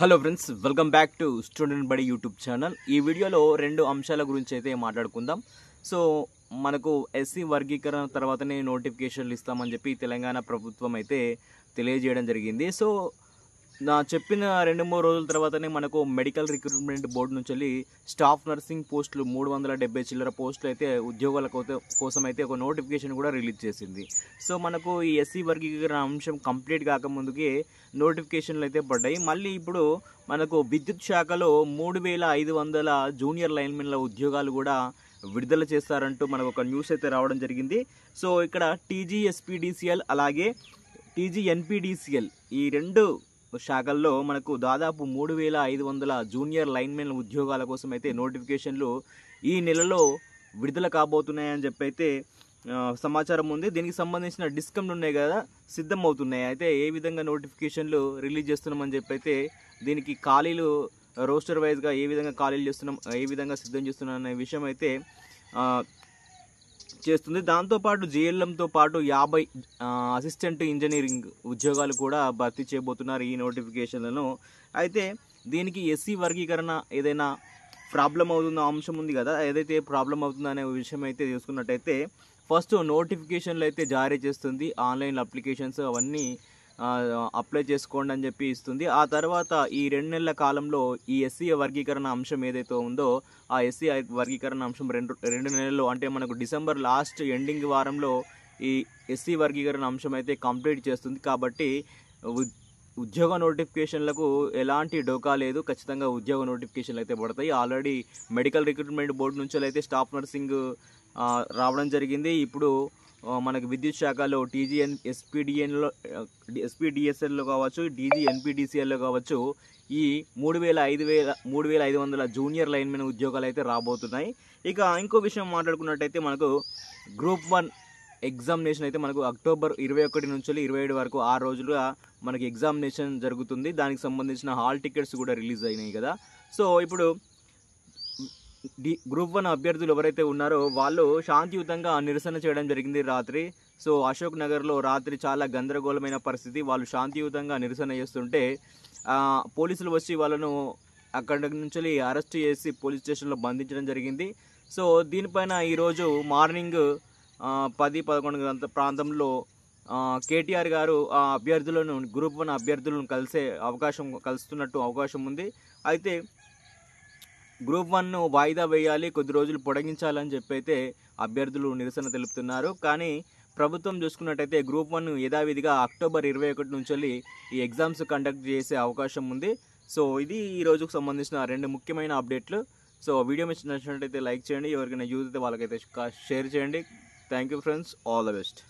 hello friends welcome back to student Badi YouTube channel ఈ వీడియోలో రెండు అంశాల గురించి అయితే మాట్లాడుకుందాం సో మనకు ఎస్సీ వర్గీకరణ తర్వాతనే నోటిఫికేషన్లు ఇస్తామని చెప్పి తెలంగాణ ప్రభుత్వం అయితే తెలియజేయడం జరిగింది సో నా చెప్పిన రెండు మూడు రోజుల తర్వాతనే మనకు మెడికల్ రిక్రూట్మెంట్ బోర్డు నుంచి వెళ్ళి స్టాఫ్ నర్సింగ్ పోస్టులు మూడు వందల డెబ్బై చిల్లర పోస్టులు అయితే ఉద్యోగాల కోసం అయితే ఒక నోటిఫికేషన్ కూడా రిలీజ్ చేసింది సో మనకు ఈ ఎస్సీ వర్గీకరణ అంశం కంప్లీట్ కాకముందుకే నోటిఫికేషన్లు అయితే పడ్డాయి మళ్ళీ ఇప్పుడు మనకు విద్యుత్ శాఖలో మూడు వేల ఐదు వందల జూనియర్ లైన్మెన్ల ఉద్యోగాలు కూడా విడుదల చేస్తారంటూ మనకు ఒక న్యూస్ అయితే రావడం జరిగింది సో ఇక్కడ టీజీఎస్పీడీసీఎల్ అలాగే ఎన్పిడిసిఎల్ ఈ రెండు శాఖల్లో మనకు దాదాపు మూడు వేల ఐదు వందల జూనియర్ లైన్మెన్ ఉద్యోగాల కోసం అయితే నోటిఫికేషన్లు ఈ నెలలో విడుదల కాబోతున్నాయని చెప్పైతే సమాచారం ఉంది దీనికి సంబంధించిన డిస్కమ్లు ఉన్నాయి కదా సిద్ధం అవుతున్నాయి అయితే ఏ విధంగా నోటిఫికేషన్లు రిలీజ్ చేస్తున్నామని చెప్పైతే దీనికి ఖాళీలు రోస్టర్ వైజ్గా ఏ విధంగా ఖాళీలు చేస్తున్నాం ఏ విధంగా సిద్ధం చేస్తున్నాం అనే విషయం అయితే చేస్తుంది దాంతోపాటు జేఎల్ఎంతో పాటు యాభై అసిస్టెంట్ ఇంజనీరింగ్ ఉద్యోగాలు కూడా భర్తీ చేయబోతున్నారు ఈ నోటిఫికేషన్లను అయితే దీనికి ఎస్సీ వర్గీకరణ ఏదైనా ప్రాబ్లం అవుతున్న అంశం ఉంది కదా ఏదైతే ప్రాబ్లం అవుతుందో అనే విషయం అయితే చూసుకున్నట్టయితే ఫస్ట్ నోటిఫికేషన్లు అయితే జారీ చేస్తుంది ఆన్లైన్ అప్లికేషన్స్ అవన్నీ అప్లై చేసుకోండి అని చెప్పి ఇస్తుంది ఆ తర్వాత ఈ రెండు నెలల కాలంలో ఈ ఎస్సీ వర్గీకరణ అంశం ఏదైతే ఉందో ఆ ఎస్సీ వర్గీకరణ అంశం రెండు రెండు నెలల్లో అంటే మనకు డిసెంబర్ లాస్ట్ ఎండింగ్ వారంలో ఈ ఎస్సీ వర్గీకరణ అంశం అయితే కంప్లీట్ చేస్తుంది కాబట్టి ఉద్యోగ నోటిఫికేషన్లకు ఎలాంటి డోకా లేదు ఖచ్చితంగా ఉద్యోగ నోటిఫికేషన్లు అయితే పడతాయి ఆల్రెడీ మెడికల్ రిక్రూట్మెంట్ బోర్డు నుంచి అయితే స్టాఫ్ నర్సింగ్ రావడం జరిగింది ఇప్పుడు మనకి విద్యుత్ శాఖలో టీజీఎన్ ఎస్పీడిఎన్లో ఎస్పీడిఎస్ఎల్లో కావచ్చు డీజీ ఎన్పీడీసీఎల్లో కావచ్చు ఈ మూడు వేల ఐదు వేల మూడు వేల ఐదు వందల జూనియర్ లైన్మెన్ ఉద్యోగాలు అయితే రాబోతున్నాయి ఇక ఇంకో విషయం మాట్లాడుకున్నట్టయితే మనకు గ్రూప్ వన్ ఎగ్జామినేషన్ అయితే మనకు అక్టోబర్ ఇరవై ఒకటి నుంచి ఇరవై ఏడు వరకు ఆరు రోజులుగా మనకి ఎగ్జామినేషన్ జరుగుతుంది దానికి సంబంధించిన హాల్ టికెట్స్ కూడా రిలీజ్ అయినాయి కదా సో ఇప్పుడు డి గ్రూప్ వన్ అభ్యర్థులు ఎవరైతే ఉన్నారో వాళ్ళు శాంతియుతంగా నిరసన చేయడం జరిగింది రాత్రి సో అశోక్ నగర్లో రాత్రి చాలా గందరగోళమైన పరిస్థితి వాళ్ళు శాంతియుతంగా నిరసన చేస్తుంటే పోలీసులు వచ్చి వాళ్ళను అక్కడి నుంచి అరెస్ట్ చేసి పోలీస్ స్టేషన్లో బంధించడం జరిగింది సో దీనిపైన ఈరోజు మార్నింగ్ పది పదకొండు ప్రాంతంలో కేటీఆర్ గారు ఆ అభ్యర్థులను గ్రూప్ వన్ అభ్యర్థులను కలిసే అవకాశం కలుస్తున్నట్టు అవకాశం ఉంది అయితే గ్రూప్ వన్ను వాయిదా వేయాలి కొద్ది రోజులు పొడిగించాలని చెప్పైతే అభ్యర్థులు నిరసన తెలుపుతున్నారు కానీ ప్రభుత్వం చూసుకున్నట్టయితే గ్రూప్ వన్ యథావిధిగా అక్టోబర్ ఇరవై ఒకటి నుంచి ఈ ఎగ్జామ్స్ కండక్ట్ చేసే అవకాశం ఉంది సో ఇది ఈ రోజుకు సంబంధించిన రెండు ముఖ్యమైన అప్డేట్లు సో వీడియో మీకు నచ్చినట్టయితే లైక్ చేయండి ఎవరికైనా యూజ్ అయితే వాళ్ళకైతే షేర్ చేయండి thank you friends all the best